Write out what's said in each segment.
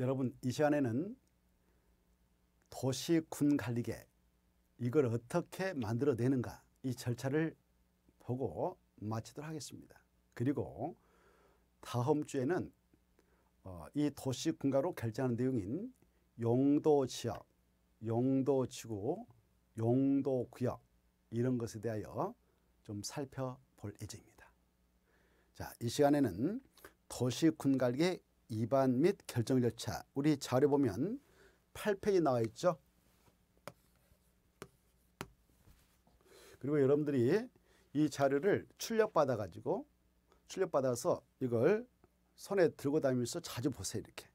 여러분 이 시간에는 도시 군갈리계 이걸 어떻게 만들어내는가 이 절차를 보고 마치도록 하겠습니다. 그리고 다음 주에는 어, 이 도시 군가로 결정하는 내용인 용도 지역, 용도 지구, 용도 구역 이런 것에 대하여 좀 살펴볼 예정입니다. 자, 이 시간에는 도시 군갈계 입안 및 결정 절차 우리 자료 보면 8페이지 나와 있죠. 그리고 여러분들이 이 자료를 출력받아 가지고 출력받아서 이걸 손에 들고 다니면서 자주 보세요. 이렇게.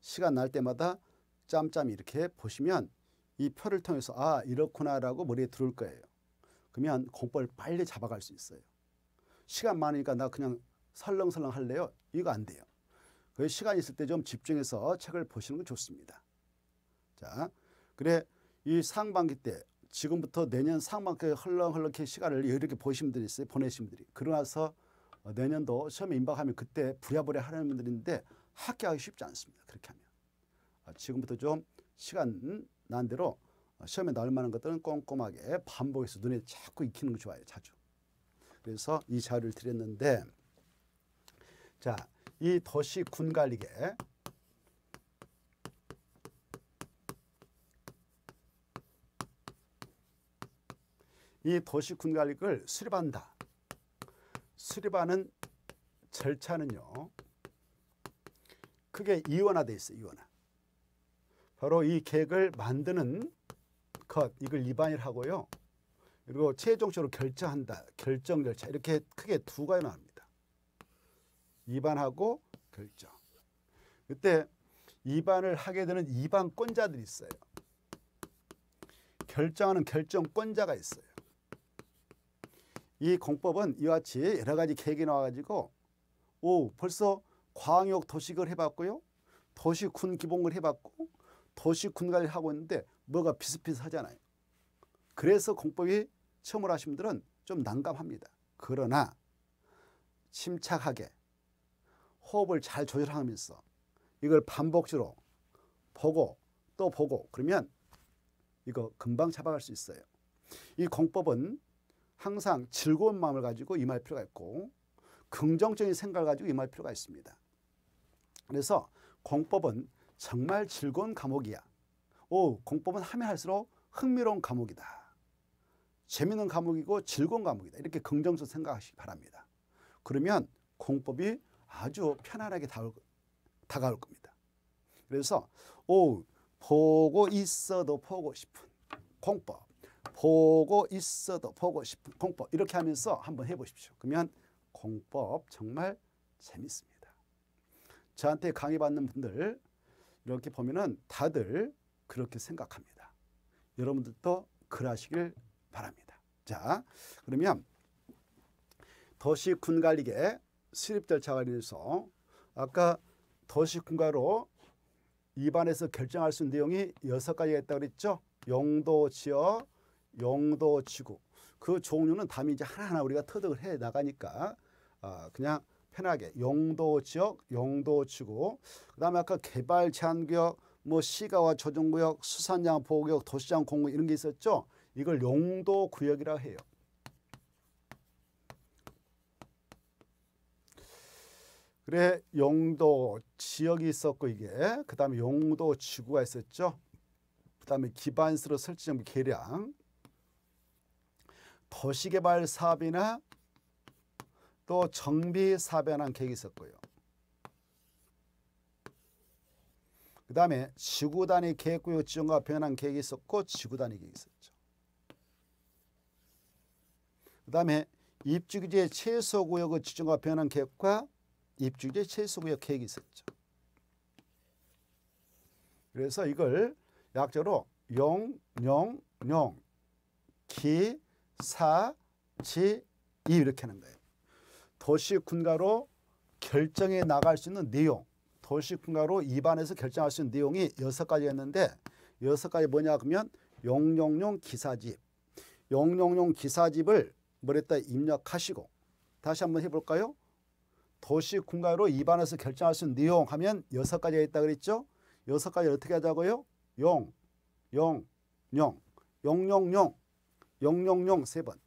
시간 날 때마다 짬짬이 렇게 보시면 이 표를 통해서 아 이렇구나라고 머리에 들어 거예요. 그러면 공법을 빨리 잡아갈 수 있어요. 시간 많으니까 나 그냥 설렁설렁 할래요. 이거 안 돼요. 그 시간 있을 때 좀 집중해서 책을 보시는 게 좋습니다. 자, 그래 이 상반기 때 지금부터 내년 상반기 흘렁흘렁 시간을 이렇게 보시면 되겠어요. 보내신 분들이. 그러나서 어, 내년도 시험에 임박하면 그때 부랴부랴 하는 분들인데 합격하기 쉽지 않습니다. 그렇게 하면. 아, 지금부터 좀 시간 난 대로 어, 시험에 나올 만한 것들은 꼼꼼하게 반복해서 눈에 자꾸 익히는 거 좋아요. 자주. 그래서 이 자료를 드렸는데 자이 도시 군갈리게 이 도시 군갈릭을 수립한다. 수립하는 절차는요. 크게 이원화되 있어요. 이원화. 바로 이 계획을 만드는 것 이걸 입안일 하고요. 그리고 최종적으로 결정한다. 결정 절차 이렇게 크게 두 가지 나옵니다. 입안하고 결정. 그때 입안을 하게 되는 입안권자들이 있어요. 결정하는 결정권자가 있어요. 이 공법은 이와 같이 여러 가지 계획이 나와가지고 오 벌써 광역 도식을 해봤고요. 도시군 기본을 해봤고 도시군 관리 하고 있는데 뭐가 비슷비슷하잖아요. 그래서 공법이 처음으로 하신 분들은 좀 난감합니다. 그러나 침착하게 호흡을 잘 조절하면서 이걸 반복적으로 보고 또 보고 그러면 이거 금방 잡아갈 수 있어요. 이 공법은 항상 즐거운 마음을 가지고 임할 필요가 있고 긍정적인 생각을 가지고 임할 필요가 있습니다. 그래서 공법은 정말 즐거운 감옥이야 오, 공법은 하면 할수록 흥미로운 감옥이다 재미있는 감옥이고 즐거운 감옥이다 이렇게 긍정적으로 생각하시기 바랍니다. 그러면 공법이 아주 편안하게 다올, 다가올 겁니다. 그래서 오 보고 있어도 보고 싶은 공법 보고 있어도 보고 싶은 공법 이렇게 하면서 한번 해보십시오. 그러면 공법 정말 재밌습니다. 저한테 강의 받는 분들 이렇게 보면은 다들 그렇게 생각합니다. 여러분들도 그러시길 바랍니다. 자, 그러면 도시 군갈리게 수립될 차원에서 아까 도시 공가로 입안에서 결정할 수 있는 내용이 여섯 가지가 있다고 그랬죠. 용도 지역, 용도 지구. 그 종류는 다음에 이제 하나하나 우리가 터득을 해 나가니까 아, 그냥 편하게 용도 지역, 용도 지구. 그다음에 아까 개발 제한 구역, 뭐 시가와 조정구역, 수산장 보호구역, 도시장 공구 이런 게 있었죠. 이걸 용도 구역이라 고 해요. 그래 영도 지역이 있었고 이게 그 다음에 용도 지구가 있었죠. 그 다음에 기반수로 설치점 계량 도시개발 사업이나 또 정비 사업에 한 계획이 있었고요. 그 다음에 지구 단위 계획구역 지정과 변환 계획이 있었고 지구 단위 계획이 있었죠. 그 다음에 입주기지의 최소 구역의 지정과 변환 계획과 입주제 최소구역 계획이 있었죠. 그래서 이걸 약자로 0, 0, 0, 기, 사, 지, 이 이렇게 하는 거예요. 도시 군가로 결정해 나갈 수 있는 내용, 도시 군가로 입안해서 결정할 수 있는 내용이 여섯 가지였는데 여섯 가지 뭐냐 그면000 기사집, 000 기사집을 뭐랬다 입력하시고 다시 한번 해볼까요? 도시 공간으로 입안해서 결정할 수 있는 내용 하면 여섯 가지가 있다 그랬죠? 여섯 가지 어떻게 하자고요? 용, 용, 용, 용용용, 용용용 세 번,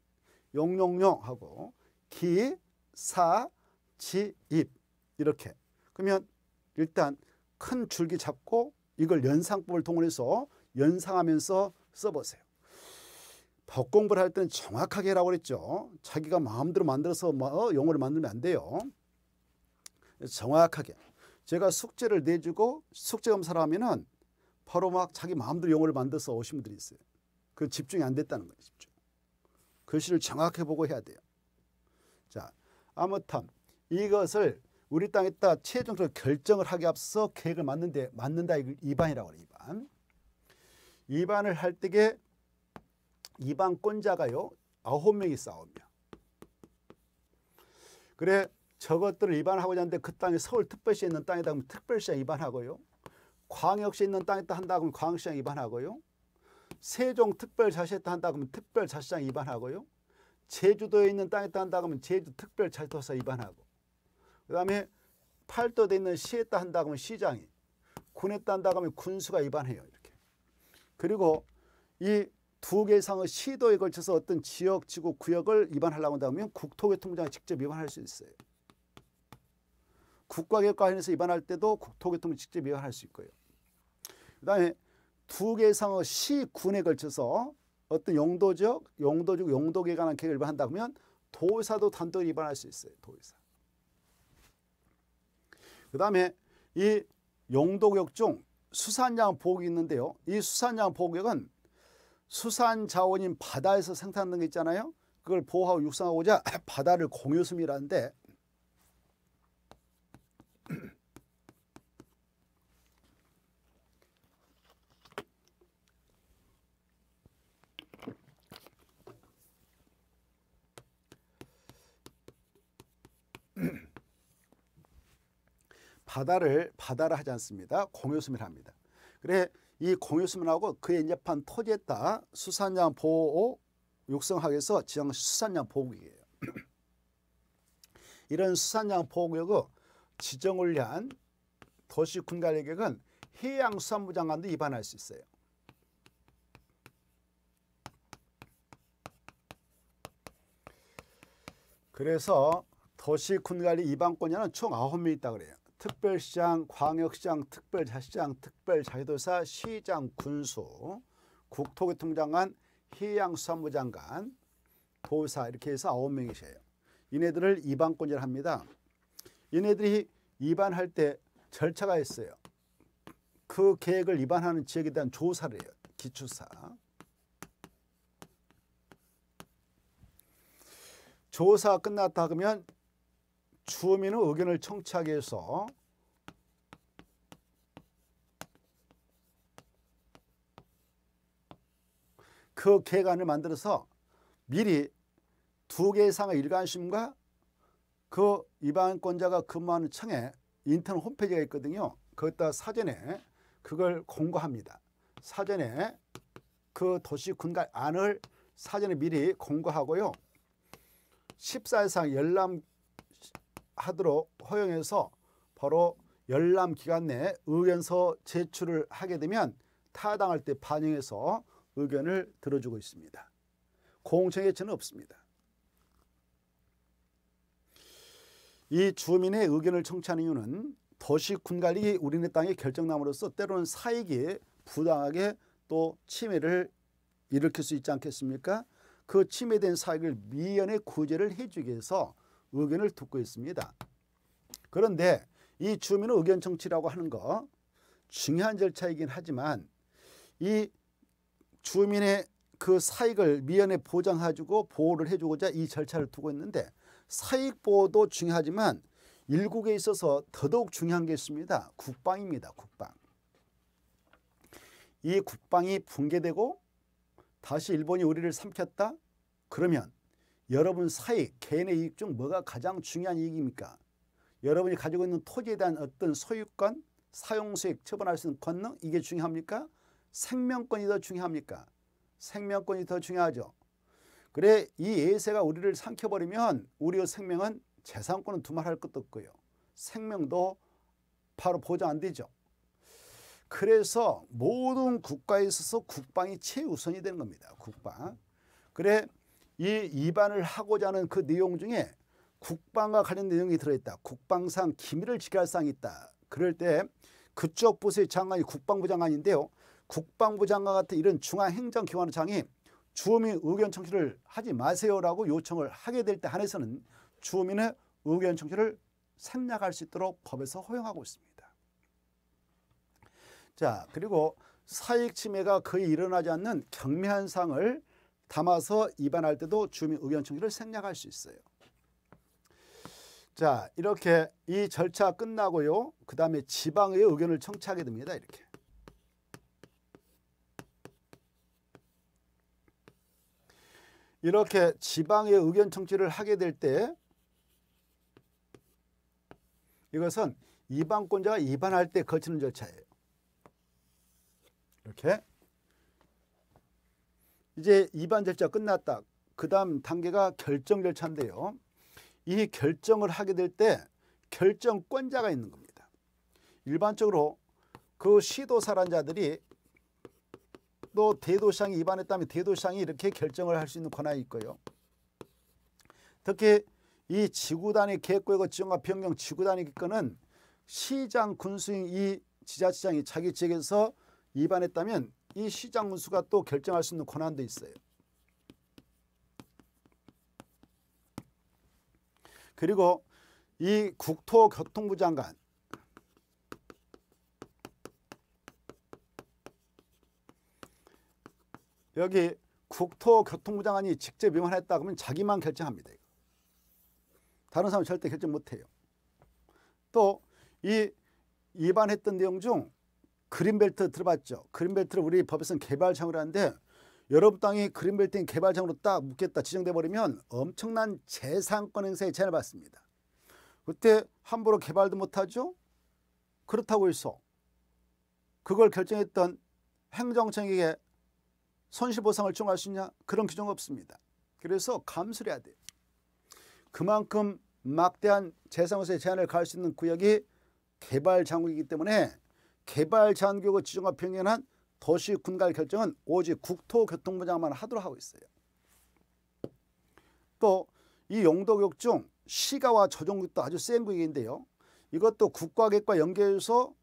용용용 하고 기, 사, 지, 입 이렇게. 그러면 일단 큰 줄기 잡고 이걸 연상법을 동해서 연상하면서 써보세요. 법 공부를 할 때는 정확하게 해라고 그랬죠. 자기가 마음대로 만들어서 뭐 어, 용어를 만들면 안 돼요. 정확하게 제가 숙제를 내주고 숙제 검사를 하면은 바로 막 자기 마음대로 영어를 만들어서 오신 분들이 있어요. 그 집중이 안 됐다는 거예요. 집중. 글씨를 그 정확히 보고 해야 돼요. 자, 아무튼 이것을 우리 땅에다 최종적으로 결정을 하기 앞서 계획을 맞는데 맞는다 이반이라고 해요. 이반. 이반을 할 때게 이반권자가요. 아홉 명이 싸우며. 그래 저것들을 위반하고자 하는데 그 땅이 서울 특별시에 있는 땅이다 하면 특별시장 위반하고요. 광역시에 있는 땅이다 한다 하면 광역시장 위반하고요. 세종 특별자치했다 한다 하면 특별자치장 위반하고요. 제주도에 있는 땅이다 한다 하면 제주 특별자치도서 위반하고 그다음에 팔도돼 있는 시에다 한다 하면 시장이 군에다 한다 하면 군수가 위반해요. 이렇게. 그리고 이 두 개 이상의 시도에 걸쳐서 어떤 지역, 지구, 구역을 위반하려고 한다면 국토교통부장이 직접 위반할 수 있어요. 국가계획과에서 입반할 때도 국토교통부 직접 위반할 수 있고요. 그다음에 두 개 이상의 시, 군에 걸쳐서 어떤 용도적, 용도적, 용도에 관한 계획을 위반한다 그러면 도의사도 단독 위반할 수 있어요. 도의사. 그 다음에 이용도역중 수산양 보호구 있는데요. 이 수산양 보호구역은 수산자원인 바다에서 생산하는 게 있잖아요. 그걸 보호하고 육성하고자 바다를 공유섬이라는데 바다를 바다라 하지 않습니다. 공요수면 합니다. 그래 이 공유수면하고 그 인접한 토지에 따 수산량 보호 육성학에서 지정 수산량 보호구역이에요. 이런 수산량 보호구역을 지정을 위한 도시 군관리계획은 해양수산부 장관도 입안할 수 있어요. 그래서 도시 군관리 입안권에는 총 아홉 명 있다 그래요. 특별시장, 광역시장, 특별자치장, 특별자치도사, 시장, 군수, 국토교통장관, 해양수산부 장관, 도사 이렇게 해서 아홉 명이세요. 이네들을 이반권이라 합니다. 이네들이 이반할 때 절차가 있어요. 그 계획을 이반하는 지역에 대한 조사를 해요. 기초사. 조사 끝났다 그러면 주어민의 의견을 청취하기 위해서 그 계간을 만들어서 미리 두 개 이상의 일관심과그 입안권자가 근무하는 청에 인턴 홈페이지가 있거든요. 거기다 사전에 그걸 공고합니다. 사전에 그 도시 군가 안을 사전에 미리 공고하고요. 14일상 열람 하도록 허용해서 바로 열람 기간 내에 의견서 제출을 하게 되면 타당할 때 반영해서 의견을 들어주고 있습니다. 공청회체는 없습니다. 이 주민의 의견을 청취하는 이유는 도시 군관리 우리네 땅의 결정남으로서 때로는 사익이 부당하게 또 침해를 일으킬 수 있지 않겠습니까? 그 침해된 사익을 미연의 구제를 해주기 위해서 의견을 듣고 있습니다. 그런데 이 주민 의견 청취라고 하는 거 중요한 절차이긴 하지만 이 주민의 그 사익을 미연에 보장해주고 보호를 해주고자 이 절차를 두고 있는데 사익 보호도 중요하지만 일국에 있어서 더더욱 중요한 게 있습니다. 국방입니다. 국방. 이 국방이 붕괴되고 다시 일본이 우리를 삼켰다? 그러면 여러분 사이 개인의 이익 중 뭐가 가장 중요한 이익입니까? 여러분이 가지고 있는 토지에 대한 어떤 소유권, 사용수익, 처분할 수 있는 권능 이게 중요합니까? 생명권이 더 중요합니까? 생명권이 더 중요하죠. 그래 이 예세가 우리를 삼켜버리면 우리의 생명은 재산권은 두말할 것도 없고요. 생명도 바로 보장 안 되죠. 그래서 모든 국가에 있어서 국방이 최우선이 되는 겁니다. 국방. 그래 이 입안을 하고자 하는 그 내용 중에 국방과 관련 내용이 들어있다. 국방상 기밀을 지켜 사항이 있다. 그럴 때 그쪽 부서의 장관이 국방부 장관인데요. 국방부 장관 같은 이런 중앙행정기관 장이 주민 의견 청취를 하지 마세요라고 요청을 하게 될 때 한해서는 주민의 의견 청취를 생략할 수 있도록 법에서 허용하고 있습니다. 자 그리고 사익 침해가 거의 일어나지 않는 경미한 상을 담아서 입안할 때도 주민 의견 청취를 생략할 수 있어요. 자 이렇게 이 절차 끝나고요. 그 다음에 지방의 의견을 청취하게 됩니다. 이렇게. 이렇게 지방의 의견 청취를 하게 될 때 이것은 이방권자가 입안할 때 거치는 절차예요. 이렇게 이제 입안 절차 끝났다. 그 다음 단계가 결정 절차인데요. 이 결정을 하게 될 때 결정권자가 있는 겁니다. 일반적으로 그 시도사란 자들이 또 대도시장이 입안했다면 대도시장이 이렇게 결정을 할 수 있는 권한이 있고요. 특히 이 지구단위 계획과 지정과 변경 지구단위 기권은 시장, 군수인 이 지자체장이 자기 지역에서 입안했다면 이 시장 운수가 또 결정할 수 있는 권한도 있어요. 그리고 이 국토교통부 장관 여기 국토교통부 장관이 직접 위반했다 그러면 자기만 결정합니다. 다른 사람 절대 결정 못해요. 또 이 위반했던 내용 중 그린벨트 들어봤죠. 그린벨트를 우리 법에서는 개발창으로 하는데 여러분 땅이 그린벨트인 개발창으로 딱 묶였다 지정돼 버리면 엄청난 재산권 행사에 제한을 받습니다. 그때 함부로 개발도 못하죠. 그렇다고 해서 그걸 결정했던 행정청에게 손실보상을 청할 수 있냐? 그런 규정 없습니다. 그래서 감수를 해야 돼요. 그만큼 막대한 재산권의 제한을 가할 수 있는 구역이 개발장국이기 때문에 개발 제한교구 지정과 평행한 도시 군갈 결정은 오직 국토교통부장만 하도록 하고 있어요. 또 이 용도교육 중 시가와 저종국도 아주 센 구역인데요. 이것도 국가계과 연계해서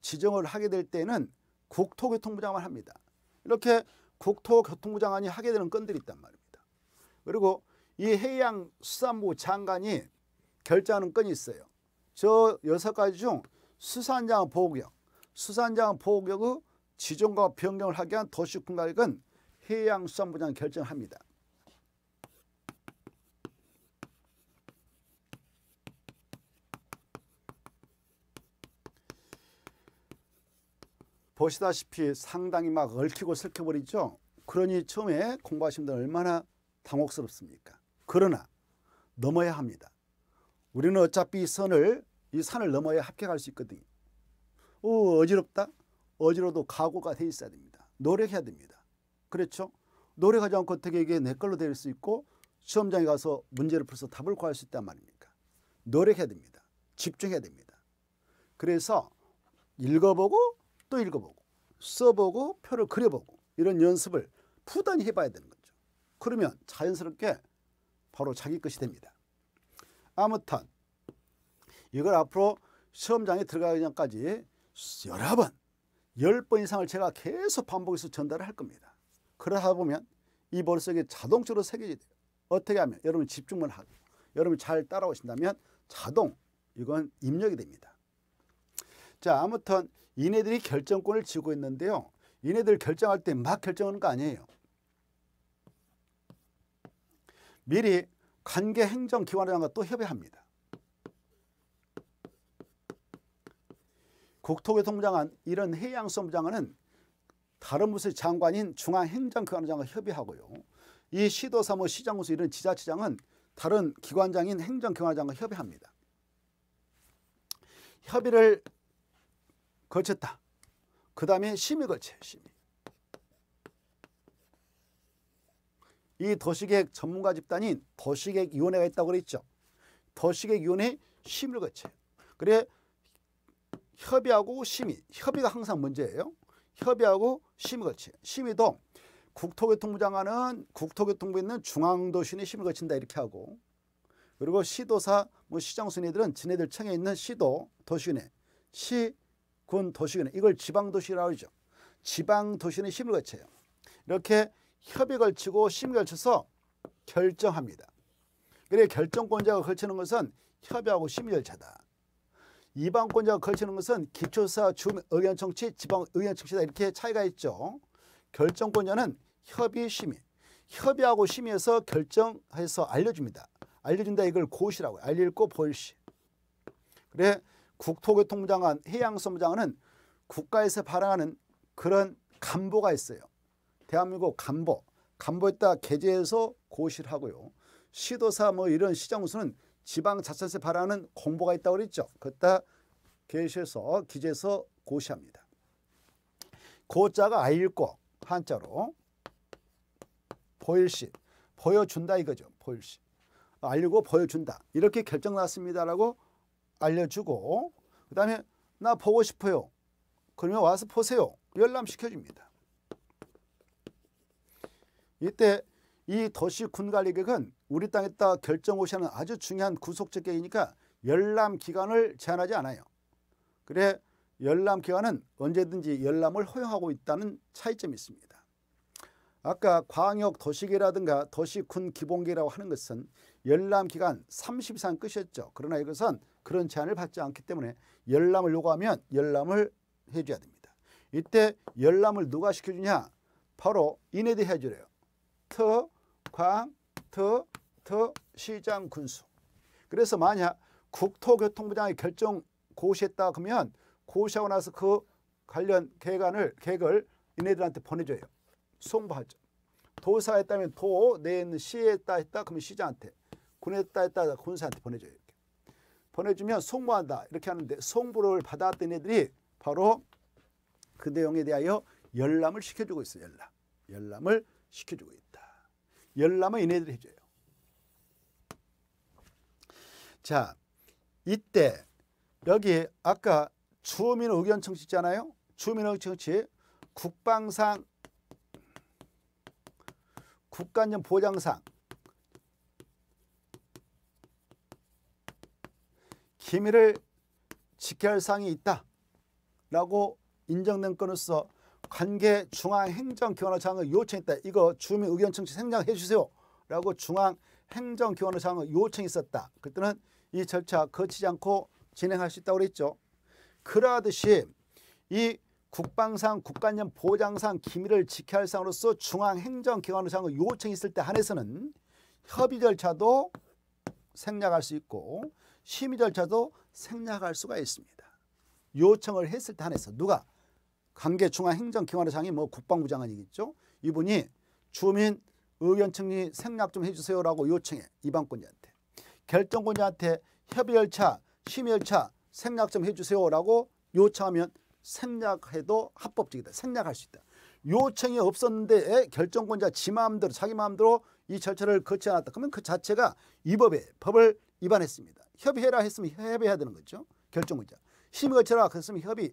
지정을 하게 될 때는 국토교통부장만 합니다. 이렇게 국토교통부 장관이 하게 되는 건들이 있단 말입니다. 그리고 이 해양수산부 장관이 결정하는 건이 있어요. 저 여섯 가지 중 수산장 보호구역, 수산장 보호구역의 지정과 변경을 하게 한 도시군가액은 해양수산부장 결정합니다. 보시다시피 상당히 막 얽히고 슬켜버리죠. 그러니 처음에 공부하시 분들 얼마나 당혹스럽습니까? 그러나 넘어야 합니다. 우리는 어차피 선을 이 산을 넘어야 합격할 수 있거든요. 오, 어, 어지럽다? 어지러도 각오가 돼 있어야 됩니다. 노력해야 됩니다. 그렇죠? 노력하지 않고 어떻게 이게 내 걸로 될 수 있고 시험장에 가서 문제를 풀어서 답을 구할 수 있단 말입니까? 노력해야 됩니다. 집중해야 됩니다. 그래서 읽어보고 또 읽어보고 써보고 표를 그려보고 이런 연습을 부단히 해봐야 되는 거죠. 그러면 자연스럽게 바로 자기 것이 됩니다. 아무튼 이걸 앞으로 시험장에 들어가기 전까지 여러 번, 열 번 이상을 제가 계속 반복해서 전달을 할 겁니다. 그러다 보면 이 머릿속에 자동적으로 새겨져 돼요. 어떻게 하면? 여러분 집중을 하고 여러분잘 따라오신다면 자동 이건 입력이 됩니다. 자 아무튼 이네들이 결정권을 쥐고 있는데요. 이네들 결정할 때 막 결정하는 거 아니에요. 미리 관계 행정기관장과 또 협의합니다. 국토교 통장관 부 이런 해양수산부장관은 다른 부서 장관인 중앙행정기관장과 협의하고요. 이 시도사무 시장군수 이런 지자체장은 다른 기관장인 행정경화장과 협의합니다. 협의를 거쳤다. 그 다음에 심의 거쳐요. 심의. 이 도시계획 전문가 집단인 도시계획위원회가 있다고 그랬죠. 도시계획위원회 심의를 거쳐요. 그래 협의하고 심의, 협의가 항상 문제예요. 협의하고 심의 거치. 심의도 국토교통부 장관은 국토교통부에 있는 중앙도시는 심의 거친다 이렇게 하고 그리고 시도사, 뭐 시장 순위들은 지네들 청에 있는 시도, 도시은혜, 시, 군, 도시은혜 이걸 지방도시라고 하죠. 지방도시는 심을 거쳐요. 이렇게 협의 걸치고 심의 걸쳐서 결정합니다. 그래 결정권자가 걸치는 것은 협의하고 심의 절차다. 이방권자가 걸치는 것은 기초사 줌 의견 청취, 지방 의견 청취다 이렇게 차이가 있죠. 결정권자는 협의 심의, 협의하고 심의해서 결정해서 알려줍니다. 알려준다 이걸 고시라고 알릴고 볼시. 그래 국토교통부 장관, 해양수산부 장관은 국가에서 발행하는 그런 간보가 있어요. 대한민국 간보, 간보에다 개재해서 고시를 하고요. 시도사 뭐 이런 시장우수는 지방 자산세 치 발하는 공보가 있다고 그랬죠. 그다 계셔서 기재서 고시합니다. 고자가 알고 한자로 보일시 보여준다 이거죠. 보일시 알고 보여준다. 이렇게 결정 났습니다라고 알려주고 그 다음에 나 보고 싶어요. 그러면 와서 보세요. 열람시켜줍니다. 이때 이 도시 군관리계획은 우리 땅에다 결정 오시는 아주 중요한 구속적 계획이니까 열람 기간을 제한하지 않아요. 그래 열람 기간은 언제든지 열람을 허용하고 있다는 차이점이 있습니다. 아까 광역 도시계라든가 도시군 기본계라고 하는 것은 열람 기간 30 이상 끝이었죠. 그러나 이것은 그런 제한을 받지 않기 때문에 열람을 요구하면 열람을 해줘야 됩니다. 이때 열람을 누가 시켜주냐? 바로 인애대 해주래요. 터특 터, 트, 시장 군수. 그래서 만약 국토교통부장이 결정 고시했다 그러면 고시하고 나서 그 관련 계획을 계획을 얘네들한테 보내줘요. 송부하죠. 도사에 따면 도, 내에 있는 시에 다 했다 그러면 시장한테, 군에 다 했다 군사한테 보내줘요. 이렇게. 보내주면 송부한다 이렇게 하는데 송부를 받아던 애들이 바로 그 내용에 대하여 열람을 시켜주고 있어요. 열람. 열람을 시켜주고 있다. 열람은 얘네들이 해줘요. 자, 이때 여기 아까 주민 의견 청취 있잖아요. 주민 의견 청취 국방상 국가안전 보장상 기밀을 지켜야 할 사항이 있다라고 인정된 건으로서 관계 중앙행정기관의장을 요청했다. 이거 주민 의견 청취 생략해 주세요. 라고 중앙행정기관의장을 요청했었다. 그때는 이 절차 거치지 않고 진행할 수 있다고 그랬죠. 그러하듯이 이 국방상 국관념 보장상 기밀을 지켜야 할 상으로서 중앙행정기관의장을 요청했을 때 한해서는 협의 절차도 생략할 수 있고 심의 절차도 생략할 수가 있습니다. 요청을 했을 때 한해서 누가 관계중앙행정경찰상이뭐 국방부 장관이겠죠. 이분이 주민 의견 청리 생략 좀 해주세요라고 요청해 이방권자한테 결정권자한테 협의 열차 심의 열차 생략 좀 해주세요라고 요청하면 생략해도 합법적이다. 생략할 수 있다. 요청이 없었는데 결정권자 지 마음대로 자기 마음대로 이 절차를 거치 않았다. 그러면 그 자체가 이 법에 법을 위반했습니다. 협의해라 했으면 협의해야 되는 거죠. 결정권자. 심의 절차라 했으면 협의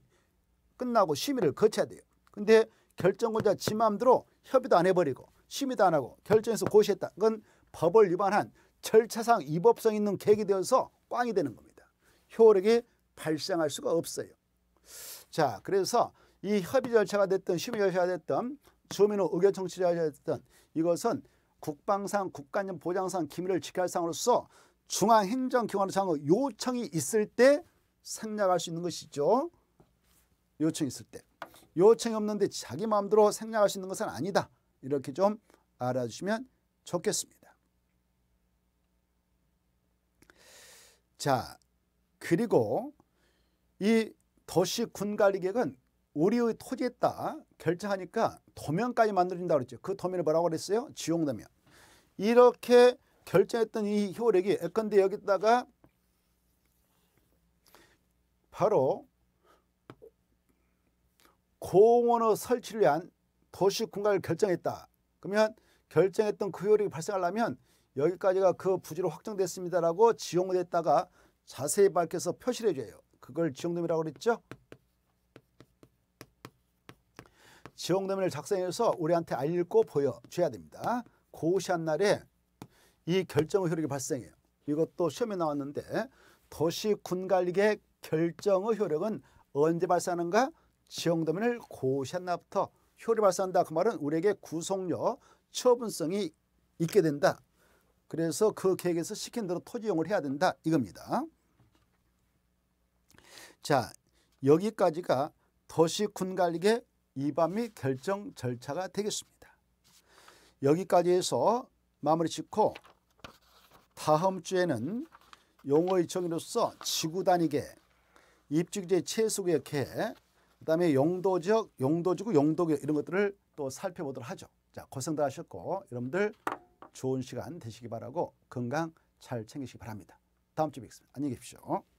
끝나고 심의를 거쳐야 돼요. 근데 결정권자 지 마음대로 협의도 안 해버리고 심의도 안 하고 결정해서 고시했다. 그건 법을 위반한 절차상 위법성 있는 계획이 되어서 꽝이 되는 겁니다. 효력이 발생할 수가 없어요. 자, 그래서 이 협의 절차가 됐든 심의 절차가 됐든 주민의 의견 청취 절차가 됐든 이것은 국방상, 국가안전 보장상, 기밀을 지할 상으로서 중앙행정기관상의 요청이 있을 때 생략할 수 있는 것이죠. 요청 있을 때 요청이 없는데 자기 마음대로 생략할 수 있는 것은 아니다. 이렇게 좀 알아주시면 좋겠습니다. 자, 그리고 이 도시 군관리 계획은 우리의 토지에 따 결정하니까 도면까지 만들어진다고 그랬죠. 그 도면을 뭐라고 그랬어요? 지용도면. 이렇게 결정했던 이 효력이 예컨대 여기다가 바로 공원의 설치를 위한 도시 공간을 결정했다. 그러면 결정했던 그 효력이 발생하려면 여기까지가 그 부지로 확정됐습니다라고 지용됐다가 자세히 밝혀서 표시를 해줘요. 그걸 지용도면이라고 그랬죠? 지용도면을 작성해서 우리한테 알리고 보여줘야 됩니다. 고시한 그 날에 이 결정의 효력이 발생해요. 이것도 시험에 나왔는데 도시 군관리계 결정의 효력은 언제 발생하는가? 지형도면을 고시한나부터 효를 발산한다. 그 말은 우리에게 구속력, 처분성이 있게 된다. 그래서 그 계획에서 시킨 대로 토지용을 해야 된다. 이겁니다. 자, 여기까지가 도시군 관리계 위반 및 결정 절차가 되겠습니다. 여기까지 해서 마무리 짓고 다음 주에는 용어의 정의로서 지구 단위계, 입지구제 최소구역 그다음에 용도 지역, 용도 지구, 용도 구역 이런 것들을 또 살펴보도록 하죠. 자, 고생 들 하셨고 여러분들 좋은 시간 되시기 바라고 건강 잘 챙기시기 바랍니다. 다음 주에 뵙겠습니다. 안녕히 계십시오.